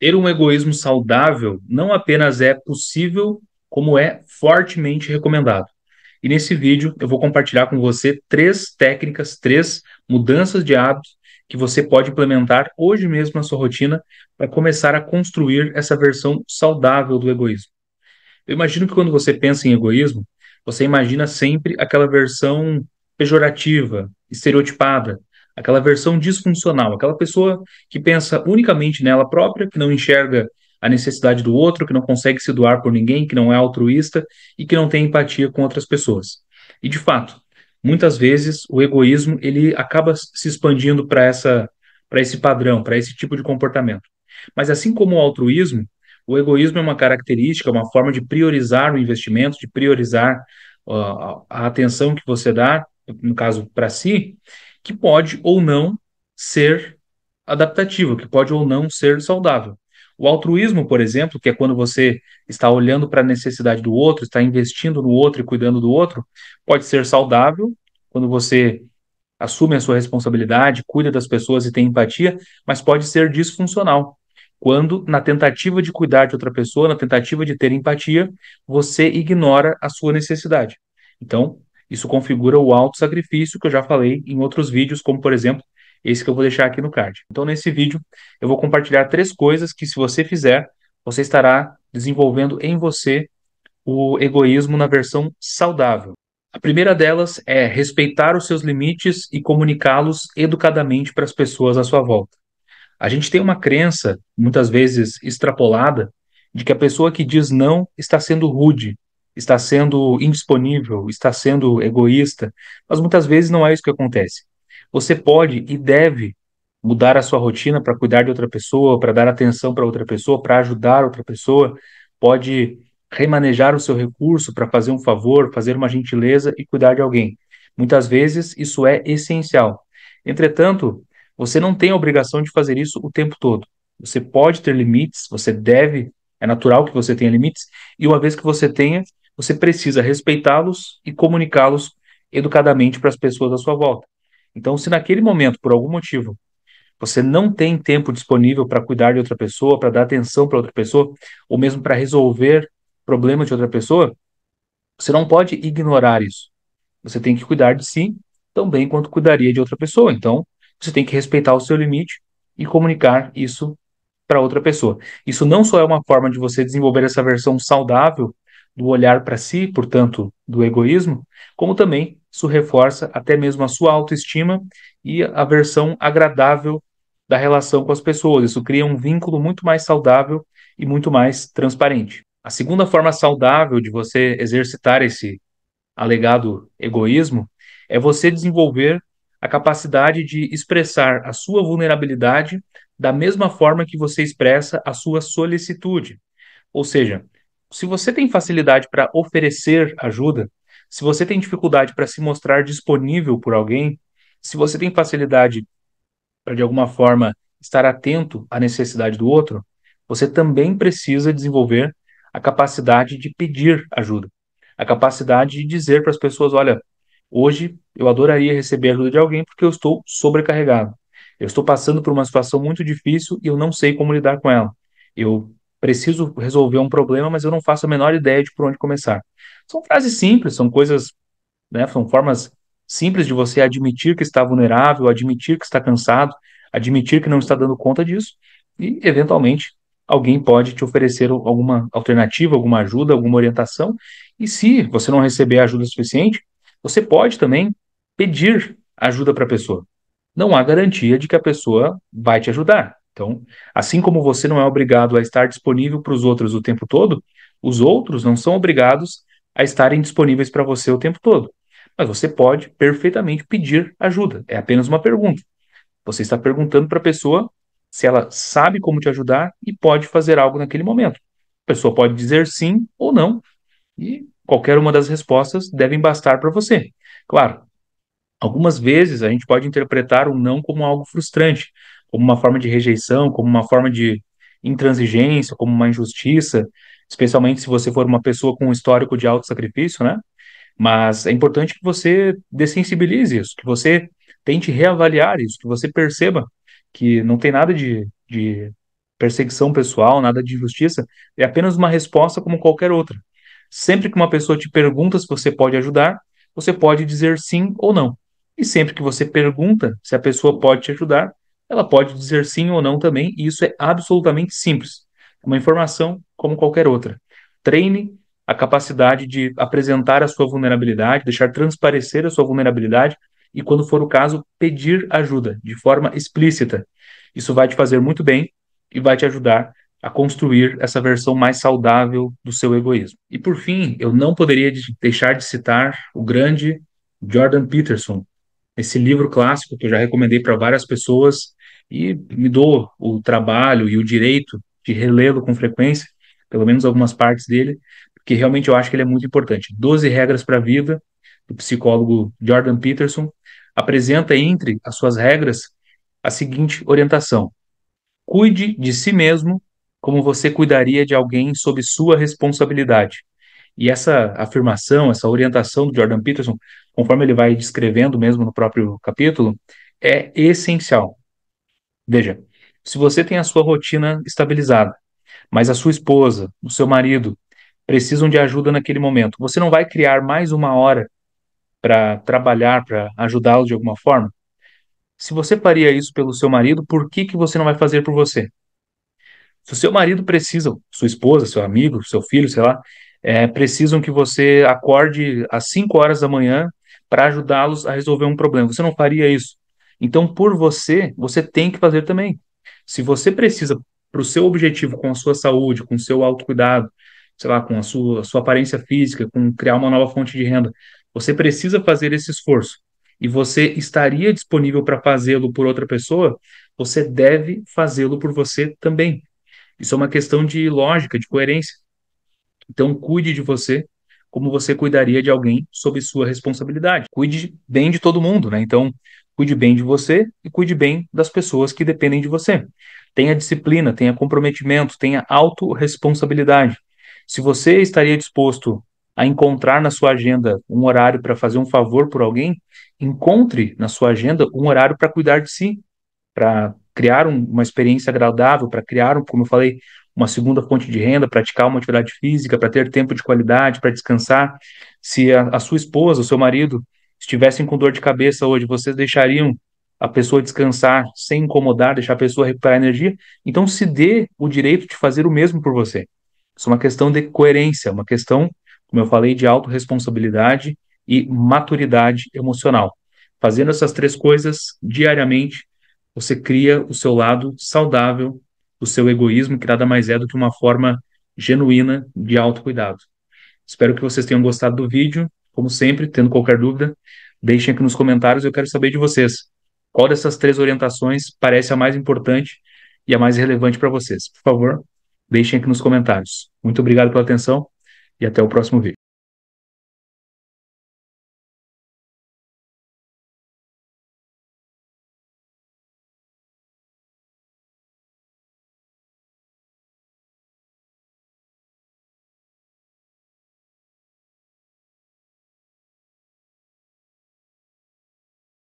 ter um egoísmo saudável não apenas é possível, como é fortemente recomendado. E nesse vídeo eu vou compartilhar com você três técnicas, três mudanças de hábito que você pode implementar hoje mesmo na sua rotina para começar a construir essa versão saudável do egoísmo. Eu imagino que quando você pensa em egoísmo, você imagina sempre aquela versão pejorativa, estereotipada, aquela versão disfuncional, aquela pessoa que pensa unicamente nela própria, que não enxerga a necessidade do outro, que não consegue se doar por ninguém, que não é altruísta e que não tem empatia com outras pessoas. E de fato, muitas vezes o egoísmo ele acaba se expandindo para essa para esse padrão, para esse tipo de comportamento. Mas assim como o altruísmo, o egoísmo é uma característica, uma forma de priorizar o investimento, de priorizar uh, a atenção que você dá, no caso para si, que pode ou não ser adaptativo, que pode ou não ser saudável. O altruísmo, por exemplo, que é quando você está olhando para a necessidade do outro, está investindo no outro e cuidando do outro, pode ser saudável quando você assume a sua responsabilidade, cuida das pessoas e tem empatia, mas pode ser disfuncional quando, na tentativa de cuidar de outra pessoa, na tentativa de ter empatia, você ignora a sua necessidade. Então, isso configura o alto sacrifício que eu já falei em outros vídeos, como por exemplo esse que eu vou deixar aqui no card. Então, nesse vídeo, eu vou compartilhar três coisas que, se você fizer, você estará desenvolvendo em você o egoísmo na versão saudável. A primeira delas é respeitar os seus limites e comunicá-los educadamente para as pessoas à sua volta. A gente tem uma crença, muitas vezes extrapolada, de que a pessoa que diz não está sendo rude, está sendo indisponível, está sendo egoísta, mas muitas vezes não é isso que acontece. Você pode e deve mudar a sua rotina para cuidar de outra pessoa, para dar atenção para outra pessoa, para ajudar outra pessoa, pode remanejar o seu recurso para fazer um favor, fazer uma gentileza e cuidar de alguém. Muitas vezes isso é essencial. Entretanto, você não tem a obrigação de fazer isso o tempo todo. Você pode ter limites, você deve, é natural que você tenha limites, e uma vez que você tenha, você precisa respeitá-los e comunicá-los educadamente para as pessoas à sua volta. Então, se naquele momento, por algum motivo, você não tem tempo disponível para cuidar de outra pessoa, para dar atenção para outra pessoa, ou mesmo para resolver problemas de outra pessoa, você não pode ignorar isso. Você tem que cuidar de si tão bem quanto cuidaria de outra pessoa. Então, você tem que respeitar o seu limite e comunicar isso para outra pessoa. Isso não só é uma forma de você desenvolver essa versão saudável do olhar para si, portanto, do egoísmo, como também isso reforça até mesmo a sua autoestima e a versão agradável da relação com as pessoas. Isso cria um vínculo muito mais saudável e muito mais transparente. A segunda forma saudável de você exercitar esse alegado egoísmo é você desenvolver a capacidade de expressar a sua vulnerabilidade da mesma forma que você expressa a sua solicitude. Ou seja, se você tem facilidade para oferecer ajuda, se você tem dificuldade para se mostrar disponível por alguém, se você tem facilidade para, de alguma forma, estar atento à necessidade do outro, você também precisa desenvolver a capacidade de pedir ajuda, a capacidade de dizer para as pessoas: olha, hoje eu adoraria receber ajuda de alguém porque eu estou sobrecarregado. Eu estou passando por uma situação muito difícil e eu não sei como lidar com ela. Eu preciso resolver um problema, mas eu não faço a menor ideia de por onde começar. São frases simples, são coisas, né, são formas simples de você admitir que está vulnerável, admitir que está cansado, admitir que não está dando conta disso e, eventualmente, alguém pode te oferecer alguma alternativa, alguma ajuda, alguma orientação. E se você não receber ajuda suficiente, você pode também pedir ajuda para a pessoa. Não há garantia de que a pessoa vai te ajudar. Então, assim como você não é obrigado a estar disponível para os outros o tempo todo, os outros não são obrigados a estarem disponíveis para você o tempo todo. Mas você pode perfeitamente pedir ajuda. É apenas uma pergunta. Você está perguntando para a pessoa se ela sabe como te ajudar e pode fazer algo naquele momento. A pessoa pode dizer sim ou não, e qualquer uma das respostas devem bastar para você. Claro, algumas vezes a gente pode interpretar o não como algo frustrante, como uma forma de rejeição, como uma forma de intransigência, como uma injustiça, especialmente se você for uma pessoa com um histórico de alto sacrifício, né? Mas é importante que você dessensibilize isso, que você tente reavaliar isso, que você perceba que não tem nada de, de perseguição pessoal, nada de injustiça, é apenas uma resposta como qualquer outra. Sempre que uma pessoa te pergunta se você pode ajudar, você pode dizer sim ou não. E sempre que você pergunta se a pessoa pode te ajudar, ela pode dizer sim ou não também, e isso é absolutamente simples. Uma informação como qualquer outra. Treine a capacidade de apresentar a sua vulnerabilidade, deixar transparecer a sua vulnerabilidade e, quando for o caso, pedir ajuda de forma explícita. Isso vai te fazer muito bem e vai te ajudar a construir essa versão mais saudável do seu egoísmo. E por fim, eu não poderia deixar de citar o grande Jordan Peterson, esse livro clássico que eu já recomendei para várias pessoas, e me dou o trabalho e o direito de relê-lo com frequência, pelo menos algumas partes dele, porque realmente eu acho que ele é muito importante. Doze Regras para a Vida, do psicólogo Jordan Peterson, apresenta entre as suas regras a seguinte orientação: cuide de si mesmo como você cuidaria de alguém sob sua responsabilidade. E essa afirmação, essa orientação do Jordan Peterson, conforme ele vai descrevendo mesmo no próprio capítulo, é essencial. Veja, se você tem a sua rotina estabilizada, mas a sua esposa, o seu marido precisam de ajuda naquele momento, você não vai criar mais uma hora para trabalhar, para ajudá-lo de alguma forma? Se você faria isso pelo seu marido, por que, que você não vai fazer por você? Se o seu marido precisa, sua esposa, seu amigo, seu filho, sei lá, é, precisam que você acorde às 5 horas da manhã para ajudá-los a resolver um problema. Você não faria isso? Então, por você, você tem que fazer também. Se você precisa, para o seu objetivo, com a sua saúde, com o seu autocuidado, sei lá, com a sua, a sua aparência física, com criar uma nova fonte de renda, você precisa fazer esse esforço. E você estaria disponível para fazê-lo por outra pessoa, você deve fazê-lo por você também. Isso é uma questão de lógica, de coerência. Então, cuide de você como você cuidaria de alguém sob sua responsabilidade. Cuide bem de todo mundo, né? Então, Cuide bem de você e cuide bem das pessoas que dependem de você. Tenha disciplina, tenha comprometimento, tenha autorresponsabilidade. Se você estaria disposto a encontrar na sua agenda um horário para fazer um favor por alguém, encontre na sua agenda um horário para cuidar de si, para criar um, uma experiência agradável, para criar, um, como eu falei, uma segunda fonte de renda, praticar uma atividade física, para ter tempo de qualidade, para descansar. Se a, a sua esposa, o seu marido estivessem com dor de cabeça hoje, vocês deixariam a pessoa descansar sem incomodar, deixar a pessoa recuperar energia? Então se dê o direito de fazer o mesmo por você. Isso é uma questão de coerência, uma questão, como eu falei, de autorresponsabilidade e maturidade emocional. Fazendo essas três coisas diariamente, você cria o seu lado saudável, o seu egoísmo, que nada mais é do que uma forma genuína de autocuidado. Espero que vocês tenham gostado do vídeo. Como sempre, tendo qualquer dúvida, deixem aqui nos comentários, eu quero saber de vocês. Qual dessas três orientações parece a mais importante e a mais relevante para vocês? Por favor, deixem aqui nos comentários. Muito obrigado pela atenção e até o próximo vídeo.